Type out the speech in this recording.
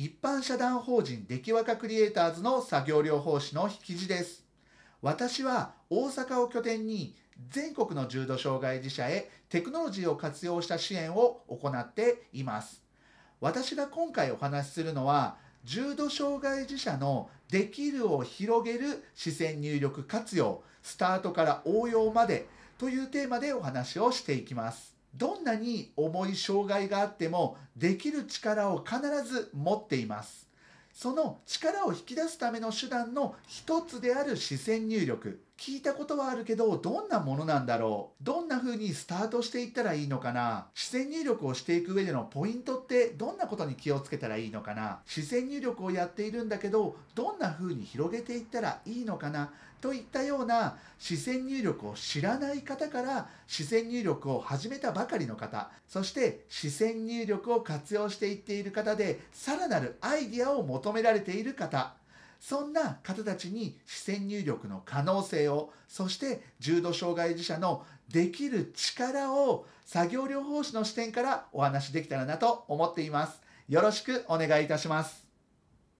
一般社団法人出来若クリエイターズの作業療法士の引き字です。私は大阪を拠点に全国の重度障害児者へテクノロジーを活用した支援を行っています。私が今回お話しするのは重度障害児者のできるを広げる視線入力活用スタートから応用までというテーマでお話をしていきます。どんなに重い障害があってもできる力を必ず持っていますその力を引き出すための手段の一つである視線入力聞いたことはあるけど、どんなものなんだろうどんな風にスタートしていったらいいのかな視線入力をしていく上でのポイントってどんなことに気をつけたらいいのかな視線入力をやっているんだけど、どんな風に広げていったらいいのかなといったような視線入力を知らない方から視線入力を始めたばかりの方、そして視線入力を活用していっている方で、さらなるアイディアを求められている方、そんな方たちに視線入力の可能性を、そして重度障害児者のできる力を作業療法士の視点からお話しできたらなと思っています。よろしくお願いいたします。